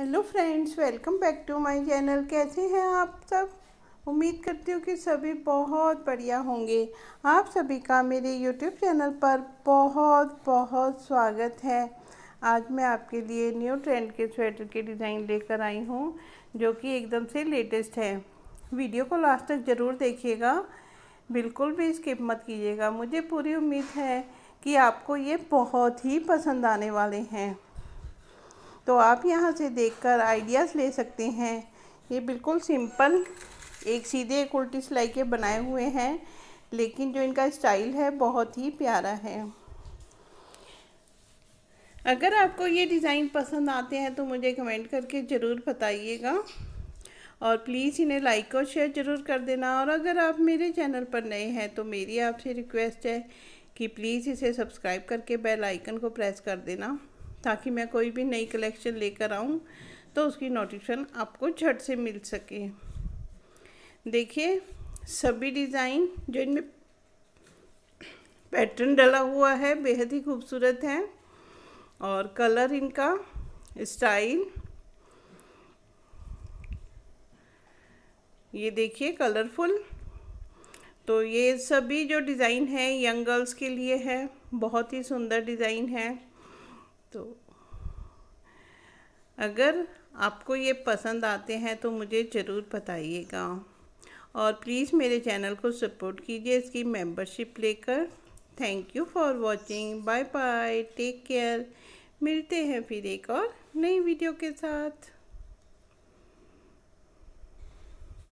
hello friends welcome back to my channel कैसे हैं आप सब उम्मीद करती हूँ कि सभी बहुत बढ़िया होंगे आप सभी का मेरे यूट्यूब चैनल पर बहुत बहुत स्वागत है आज मैं आपके लिए न्यू ट्रेंड के स्वेटर के डिज़ाइन लेकर आई हूँ जो कि एकदम से लेटेस्ट है वीडियो को लास्ट तक ज़रूर देखिएगा बिल्कुल भी स्किप मत कीजिएगा मुझे पूरी उम्मीद है कि आपको ये बहुत ही पसंद आने वाले हैं तो आप यहाँ से देखकर आइडियाज़ ले सकते हैं ये बिल्कुल सिंपल एक सीधे एक उल्टी सिलाई के बनाए हुए हैं लेकिन जो इनका स्टाइल है बहुत ही प्यारा है अगर आपको ये डिज़ाइन पसंद आते हैं तो मुझे कमेंट करके ज़रूर बताइएगा और प्लीज़ इन्हें लाइक और शेयर ज़रूर कर देना और अगर आप मेरे चैनल पर नए हैं तो मेरी आपसे रिक्वेस्ट है कि प्लीज़ इसे सब्सक्राइब करके बेल आइकन को प्रेस कर देना ताकि मैं कोई भी नई कलेक्शन लेकर आऊँ तो उसकी नोटिफिकेशन आपको झट से मिल सके देखिए सभी डिज़ाइन जो इनमें पैटर्न डला हुआ है बेहद ही खूबसूरत है और कलर इनका स्टाइल ये देखिए कलरफुल तो ये सभी जो डिज़ाइन है यंग गर्ल्स के लिए है बहुत ही सुंदर डिज़ाइन है तो अगर आपको ये पसंद आते हैं तो मुझे ज़रूर बताइएगा और प्लीज़ मेरे चैनल को सपोर्ट कीजिए इसकी मेंबरशिप लेकर thank you for watching bye bye take care मिलते हैं फिर एक और नई वीडियो के साथ